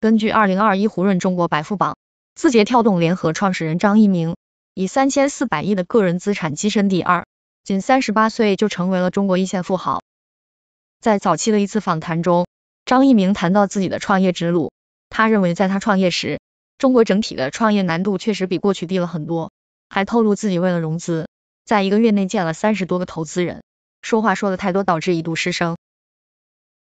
根据二零二一胡润中国百富榜，字节跳动联合创始人张一鸣以三千四百亿的个人资产跻身第二，仅三十八岁就成为了中国一线富豪。在早期的一次访谈中，张一鸣谈到自己的创业之路，他认为在他创业时，中国整体的创业难度确实比过去低了很多，还透露自己为了融资，在一个月内见了三十多个投资人，说话说的太多导致一度失声。